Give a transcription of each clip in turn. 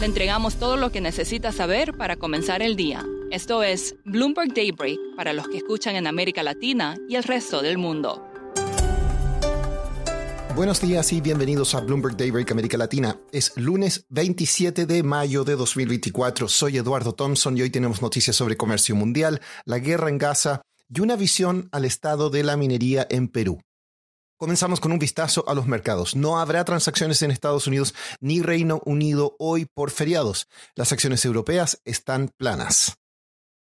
Le entregamos todo lo que necesita saber para comenzar el día. Esto es Bloomberg Daybreak para los que escuchan en América Latina y el resto del mundo. Buenos días y bienvenidos a Bloomberg Daybreak América Latina. Es lunes 27 de mayo de 2024. Soy Eduardo Thompson y hoy tenemos noticias sobre comercio mundial, la guerra en Gaza y una visión al estado de la minería en Perú. Comenzamos con un vistazo a los mercados. No habrá transacciones en Estados Unidos ni Reino Unido hoy por feriados. Las acciones europeas están planas.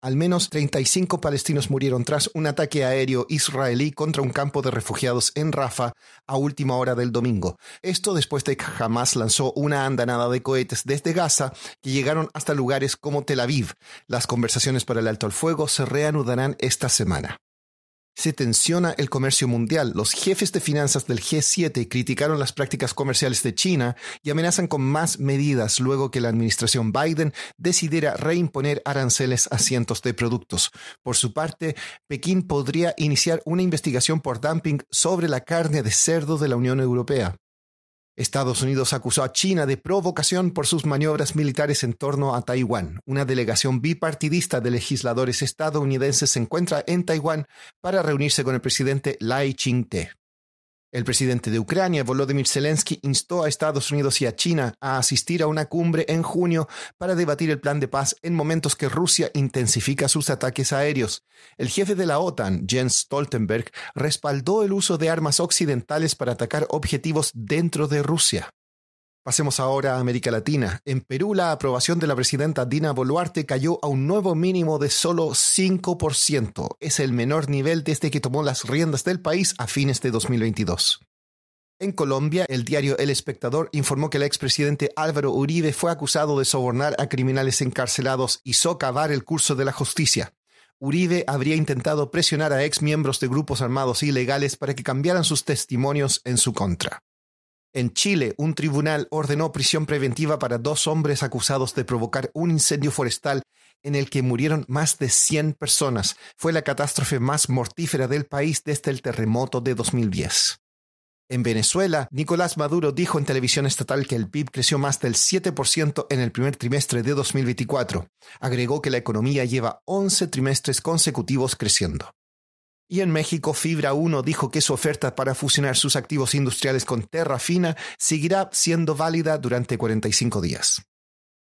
Al menos 35 palestinos murieron tras un ataque aéreo israelí contra un campo de refugiados en Rafa a última hora del domingo. Esto después de que Hamas lanzó una andanada de cohetes desde Gaza que llegaron hasta lugares como Tel Aviv. Las conversaciones para el alto al fuego se reanudarán esta semana detenciona el comercio mundial. Los jefes de finanzas del G7 criticaron las prácticas comerciales de China y amenazan con más medidas luego que la administración Biden decidiera reimponer aranceles a cientos de productos. Por su parte, Pekín podría iniciar una investigación por dumping sobre la carne de cerdo de la Unión Europea. Estados Unidos acusó a China de provocación por sus maniobras militares en torno a Taiwán. Una delegación bipartidista de legisladores estadounidenses se encuentra en Taiwán para reunirse con el presidente Lai Ching-te. El presidente de Ucrania, Volodymyr Zelensky, instó a Estados Unidos y a China a asistir a una cumbre en junio para debatir el plan de paz en momentos que Rusia intensifica sus ataques aéreos. El jefe de la OTAN, Jens Stoltenberg, respaldó el uso de armas occidentales para atacar objetivos dentro de Rusia. Pasemos ahora a América Latina. En Perú, la aprobación de la presidenta Dina Boluarte cayó a un nuevo mínimo de solo 5%. Es el menor nivel desde que tomó las riendas del país a fines de 2022. En Colombia, el diario El Espectador informó que el expresidente Álvaro Uribe fue acusado de sobornar a criminales encarcelados y socavar el curso de la justicia. Uribe habría intentado presionar a exmiembros de grupos armados ilegales para que cambiaran sus testimonios en su contra. En Chile, un tribunal ordenó prisión preventiva para dos hombres acusados de provocar un incendio forestal en el que murieron más de 100 personas. Fue la catástrofe más mortífera del país desde el terremoto de 2010. En Venezuela, Nicolás Maduro dijo en televisión estatal que el PIB creció más del 7% en el primer trimestre de 2024. Agregó que la economía lleva 11 trimestres consecutivos creciendo. Y en México, Fibra 1 dijo que su oferta para fusionar sus activos industriales con terra fina seguirá siendo válida durante 45 días.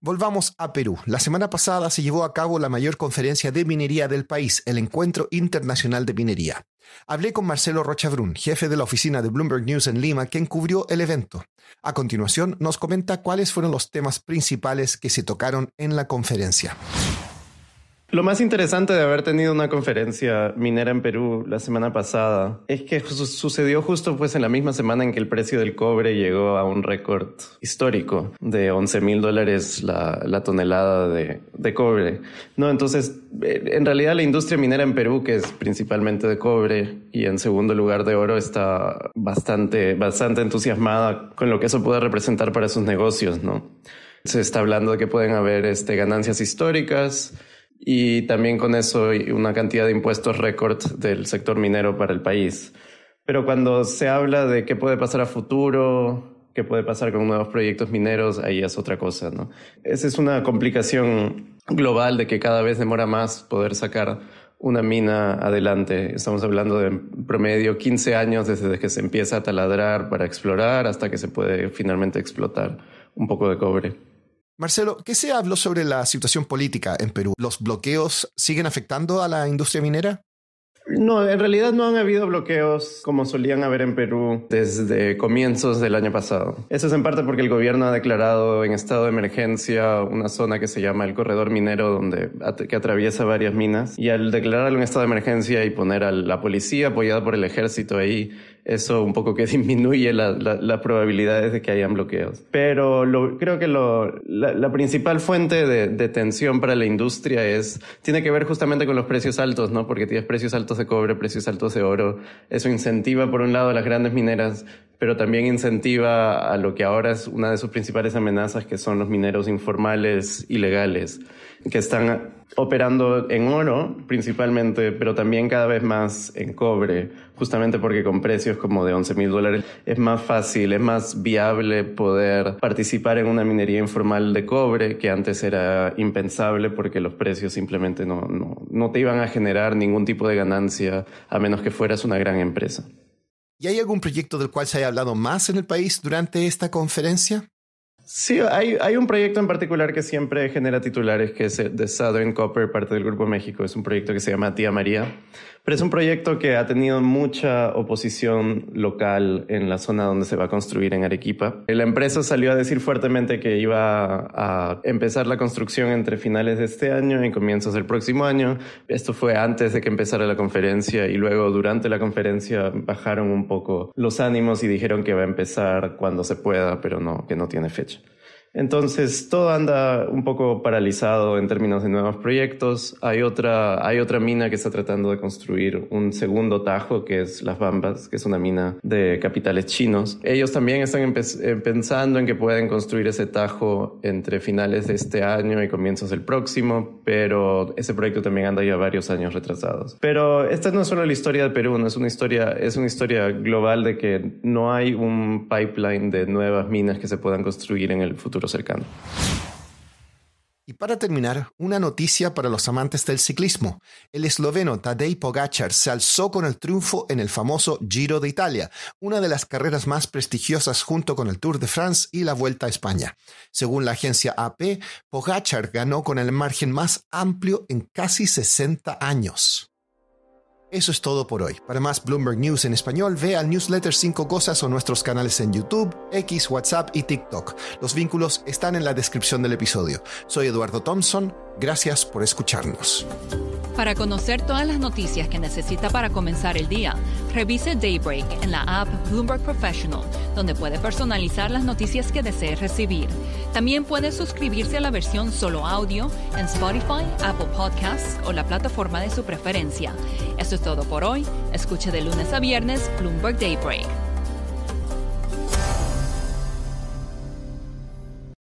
Volvamos a Perú. La semana pasada se llevó a cabo la mayor conferencia de minería del país, el Encuentro Internacional de Minería. Hablé con Marcelo Rochabrun, jefe de la oficina de Bloomberg News en Lima, quien cubrió el evento. A continuación, nos comenta cuáles fueron los temas principales que se tocaron en la conferencia. Lo más interesante de haber tenido una conferencia minera en Perú la semana pasada es que sucedió justo pues en la misma semana en que el precio del cobre llegó a un récord histórico de 11 mil dólares la, tonelada de, de, cobre. No, entonces eh, en realidad la industria minera en Perú, que es principalmente de cobre y en segundo lugar de oro, está bastante, bastante entusiasmada con lo que eso puede representar para sus negocios, ¿no? Se está hablando de que pueden haber este, ganancias históricas, y también con eso una cantidad de impuestos récord del sector minero para el país. Pero cuando se habla de qué puede pasar a futuro, qué puede pasar con nuevos proyectos mineros, ahí es otra cosa, ¿no? Esa es una complicación global de que cada vez demora más poder sacar una mina adelante. Estamos hablando de promedio 15 años desde que se empieza a taladrar para explorar hasta que se puede finalmente explotar un poco de cobre. Marcelo, ¿qué se habló sobre la situación política en Perú? ¿Los bloqueos siguen afectando a la industria minera? No, en realidad no han habido bloqueos como solían haber en Perú desde comienzos del año pasado. Eso es en parte porque el gobierno ha declarado en estado de emergencia una zona que se llama el corredor minero donde que atraviesa varias minas y al declararlo en estado de emergencia y poner a la policía apoyada por el ejército ahí eso un poco que disminuye las la, probabilidades de que hayan bloqueos. Pero creo que la, principal fuente de, de, tensión para la industria es, tiene que ver justamente con los precios altos, ¿no? Porque tienes precios altos de cobre, precios altos de oro. Eso incentiva, por un lado, a las grandes mineras, pero también incentiva a lo que ahora es una de sus principales amenazas, que son los mineros informales, ilegales, que están operando en oro principalmente, pero también cada vez más en cobre, justamente porque con precios como de 11 mil dólares, es más fácil, es más viable poder participar en una minería informal de cobre que antes era impensable porque los precios simplemente no, no te iban a generar ningún tipo de ganancia a menos que fueras una gran empresa. ¿Y hay algún proyecto del cual se haya hablado más en el país durante esta conferencia? Sí, hay, un proyecto en particular que siempre genera titulares, que es de eh, Southern Copper, parte del Grupo México. Es un proyecto que se llama Tía María, pero es un proyecto que ha tenido mucha oposición local en la zona donde se va a construir en Arequipa. La empresa salió a decir fuertemente que iba a empezar la construcción entre finales de este año y comienzos del próximo año. Esto fue antes de que empezara la conferencia y luego durante la conferencia bajaron un poco los ánimos y dijeron que va a empezar cuando se pueda, pero que no tiene fecha. Entonces, todo anda un poco paralizado en términos de nuevos proyectos. Hay otra, hay otra mina que está tratando de construir un segundo tajo, que es Las Bambas, que es una mina de capitales chinos. Ellos también están eh, pensando en que pueden construir ese tajo entre finales de este año y comienzos del próximo, pero ese proyecto también anda ya varios años retrasados. Pero esta no es solo la historia de Perú, no es una historia, es una historia global de que no hay un pipeline de nuevas minas que se puedan construir en el futuro y para terminar, una noticia para los amantes del ciclismo. El esloveno Tadej Pogacar se alzó con el triunfo en el famoso Giro de Italia, una de las carreras más prestigiosas junto con el Tour de France y la Vuelta a España. Según la agencia AP, Pogacar ganó con el margen más amplio en casi 60 años. Eso es todo por hoy. Para más Bloomberg News en español, ve al newsletter 5 Cosas o nuestros canales en YouTube, X, WhatsApp y TikTok. Los vínculos están en la descripción del episodio. Soy Eduardo Thompson. Gracias por escucharnos. Para conocer todas las noticias que necesita para comenzar el día, revise Daybreak en la app Bloomberg Professional, donde puede personalizar las noticias que desee recibir también puede suscribirse a la versión solo audio en Spotify, Apple Podcasts o la plataforma de su preferencia. Esto es todo por hoy. Escuche de lunes a viernes Bloomberg Daybreak.